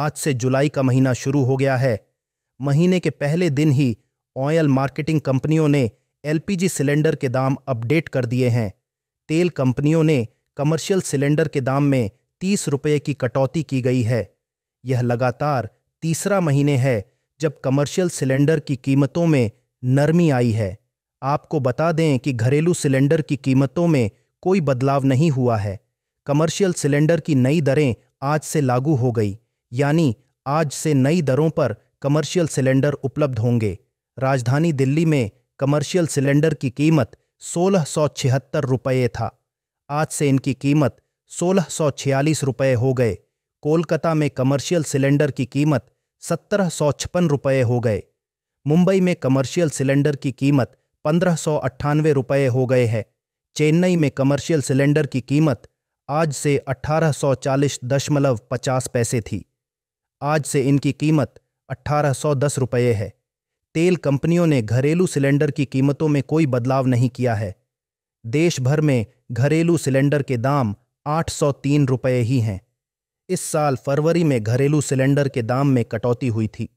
आज से जुलाई का महीना शुरू हो गया है महीने के पहले दिन ही ऑयल मार्केटिंग कंपनियों ने एलपीजी सिलेंडर के दाम अपडेट कर दिए हैं तेल कंपनियों ने कमर्शियल सिलेंडर के दाम में तीस रुपये की कटौती की गई है यह लगातार तीसरा महीने है जब कमर्शियल सिलेंडर की कीमतों में नरमी आई है आपको बता दें कि घरेलू सिलेंडर की कीमतों में कोई बदलाव नहीं हुआ है कमर्शियल सिलेंडर की नई दरें आज से लागू हो गई यानी आज से नई दरों पर कमर्शियल सिलेंडर उपलब्ध होंगे राजधानी दिल्ली में कमर्शियल सिलेंडर की कीमत सोलह सौ छिहत्तर रुपये था आज से इनकी कीमत सोलह सौ छियालीस रुपये हो गए कोलकाता में कमर्शियल सिलेंडर की कीमत सत्रह सौ छप्पन रुपये हो गए मुंबई में कमर्शियल सिलेंडर की कीमत पंद्रह सौ अट्ठानवे रुपये हो गए है चेन्नई में कमर्शियल सिलेंडर की कीमत आज से अट्ठारह सौ चालीस दशमलव पचास पैसे थी आज से इनकी कीमत 1810 रुपये है तेल कंपनियों ने घरेलू सिलेंडर की कीमतों में कोई बदलाव नहीं किया है देश भर में घरेलू सिलेंडर के दाम 803 रुपये ही हैं इस साल फरवरी में घरेलू सिलेंडर के दाम में कटौती हुई थी